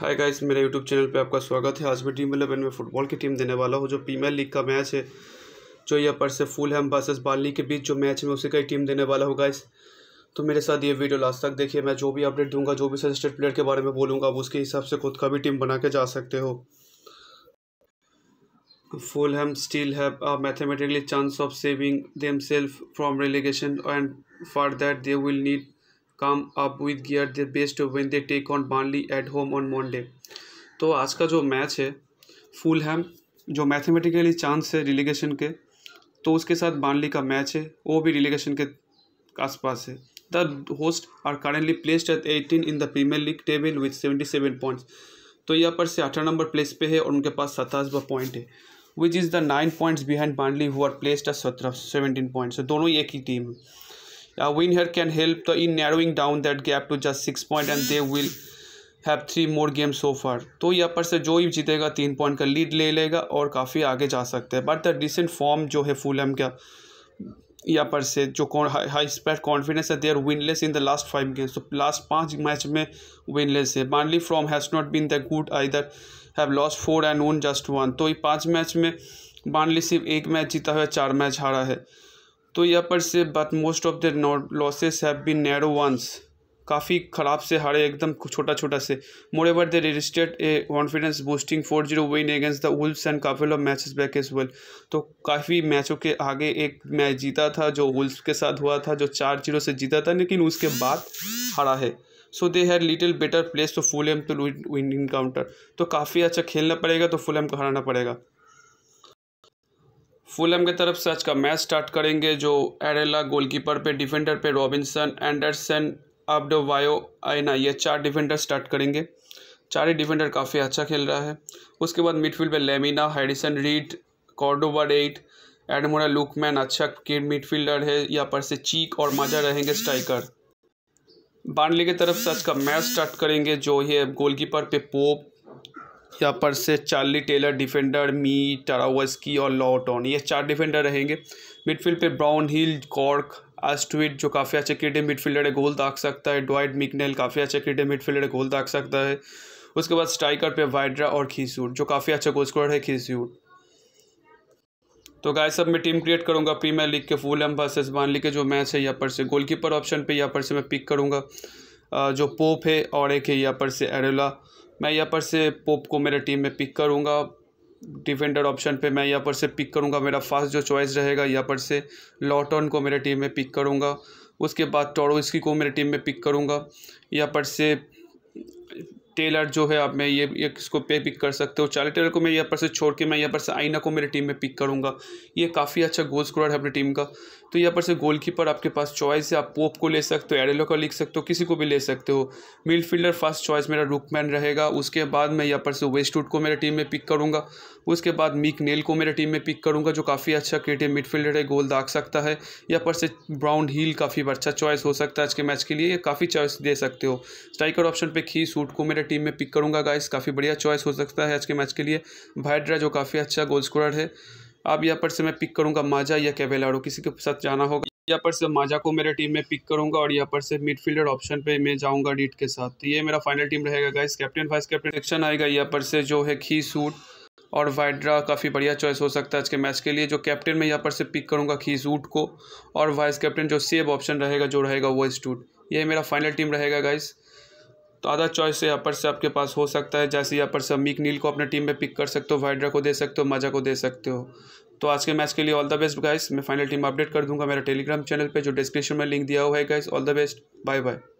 हाय guys मेरे YouTube channel पे आपका स्वागत है आज मैं टीम इलेवन में फुटबॉल की टीम देने वाला हूँ जो प्रीमियर लीग का मैच है जो यह पर से फुल हैम वर्सेस बाली के बीच जो मैच में उसी का ही टीम देने वाला हूँ गाइस तो मेरे साथ ये वीडियो लास्ट तक देखिए मैं जो भी अपडेट दूंगा जो भी सजेस्टेड प्लेयर के बारे में बोलूँगा आप उसके हिसाब से खुद का भी टीम बना के जा सकते हो फुल हैम स्टील है mathematically chance of saving them self from relegation and for that they will need come up with gear their best when they take on Burnley at home on Monday. तो आज का जो match है full हैम जो mathematically chance है relegation के तो उसके साथ बानली का मैच है वो भी रिलीगेशन के आसपास है the host are currently placed at eighteen in the Premier League table with seventy seven points तो यहाँ पर से अठारह नंबर प्लेस पे है और उनके पास सतासवा पॉइंट है which is the nine points behind Burnley who are placed at सत्रह सेवेंटीन पॉइंट्स दोनों ही एक ही टीम है A win here can help the, in narrowing down that gap to just six point and they will have three more game so far तो यहाँ पर से जो ही जीतेगा तीन पॉइंट का लीड ले लेगा और काफ़ी आगे जा सकते हैं बट द रिसेंट फॉर्म जो है फुलहम का यहाँ पर से जो कौन हाई स्पेड कॉन्फिडेंस है they are winless in the last five games तो लास्ट पांच मैच में विनलेस है मानली form has not been the good either have lost four and won just one तो ये पाँच मैच में मानली सिर्फ एक मैच जीता हुआ चार मैच हारा है तो यहाँ पर से but most of the losses have been narrow ones काफ़ी ख़राब से हारे एकदम छोटा छोटा से moreover they registered a confidence boosting four zero win against the Wolves and couple of matches back as well तो काफ़ी मैचों के आगे एक मैच जीता था जो वुल्स के साथ हुआ था जो चार जीरो से जीता था लेकिन उसके बाद हारा है so they are little better place to Fulham to win encounter तो काफ़ी अच्छा खेलना पड़ेगा तो फुल एम को हराना पड़ेगा फुलम के तरफ से आज का मैच स्टार्ट करेंगे जो एरेला गोलकीपर पे डिफेंडर पे रॉबिन्सन एंडरसन वायो आइना ये चार डिफेंडर स्टार्ट करेंगे चार ही डिफेंडर काफ़ी अच्छा खेल रहा है उसके बाद मिडफील्ड पे लेमिना हैरिसन रीड कॉर्डोवा एट एडमोरा लुकमैन अच्छा के मिडफील्डर है यहाँ पर से चीक और मजा रहेंगे स्ट्राइकर बानली की तरफ से आज का मैच स्टार्ट करेंगे जो ये गोलकीपर पे पोप यहाँ पर से चार्ली टेलर डिफेंडर मी टरावस्की और लॉटॉन ये चार डिफेंडर रहेंगे मिडफील्ड पे ब्राउन हिल कॉर्क अस्टविट जो काफ़ी अच्छे क्रिकेटिव मिडफील्डर है गोल दाग सकता है डॉइड मिकनेल काफ़ी अच्छे क्रिकेटिव मिडफील्डर है गोल दाग सकता है उसके बाद स्ट्राइकर पे वाइड्रा और खीसूट जो काफ़ी अच्छा गोल स्कोर है खीसूट तो गाय सब मैं टीम क्रिएट करूंगा प्रीमियर लीग के फूल एम वर्सेस वानली के जो मैच है यहाँ पर से गोलकीपर ऑप्शन पे यहाँ पर से मैं पिक करूंगा जो पोप है और एक है यहाँ पर से एरेला मैं यहाँ पर से पोप को मेरे टीम में पिक करूँगा डिफेंडर ऑप्शन पे मैं यहाँ पर से पिक करूँगा मेरा फर्स्ट जो चॉइस रहेगा यहाँ पर से लॉटन को मेरे टीम में पिक करूँगा उसके बाद टोड़ोस्की को मेरे टीम में पिक करूँगा यहाँ पर से टेलर जो है आप मैं ये ये किसको पे पिक कर सकते हो चार्ली टेलर को मैं यहाँ पर से छोड़ के मैं यहाँ पर से आइना को मेरे टीम में पिक करूँगा ये काफ़ी अच्छा गोल स्कोर है अपनी टीम का तो यहाँ पर से गोलकीपर आपके पास चॉइस है आप पोप को ले सकते हो एडेलो का लिख सकते हो किसी को भी ले सकते हो मिडफील्डर फर्स्ट चॉइस मेरा रुकमैन रहेगा उसके बाद मैं यहाँ पर से वेस्टवुड को मेरे टीम में पिक करूँगा उसके बाद मिक नेल को मेरे टीम में पिक करूँगा जो काफ़ी अच्छा क्रिएटिव मिडफील्डर है गोल दाग सकता है यहाँ पर से ब्राउन हील काफ़ी अच्छा चॉइस हो सकता है आज के मैच के लिए काफ़ी चॉइस दे सकते हो स्ट्राइकर ऑप्शन पे खी सूट को मेरे टीम में पिक करूँगा गाइस काफ़ी बढ़िया चॉइस हो सकता है आज के मैच के लिए भाईड्रा जो काफ़ी अच्छा गोल स्कोर है अब यहाँ पर से मैं पिक करूँगा माजा या कैबेलाडो किसी के साथ जाना होगा यहाँ पर से माजा को मेरे टीम में पिक करूंगा और यहाँ पर से मिडफील्डर ऑप्शन पे मैं जाऊंगा डीट के साथ तो ये मेरा फाइनल टीम रहेगा guys captain vice captain section आएगा यहाँ पर से जो है खी सूट और वाइड्रा काफ़ी बढ़िया चॉइस हो सकता है आज के मैच के लिए जो कैप्टन मैं यहाँ पर से पिक करूँगा सूट को और वाइस कैप्टन जो सेव ऑप्शन रहेगा जो रहेगा वो स्टूट ये मेरा फाइनल टीम रहेगा गाइस तो आधा चॉइस यहाँ अपर से आपके पास हो सकता है जैसे ही अपर से मीक नील को अपने टीम में पिक कर सकते हो वाइड्रा को दे सकते हो मजा को दे सकते हो तो आज के मैच के लिए ऑल द बेस्ट गाइस मैं फाइनल टीम अपडेट कर दूंगा मेरा टेलीग्राम चैनल पे जो डिस्क्रिप्शन में लिंक दिया हुआ है guys all the best bye bye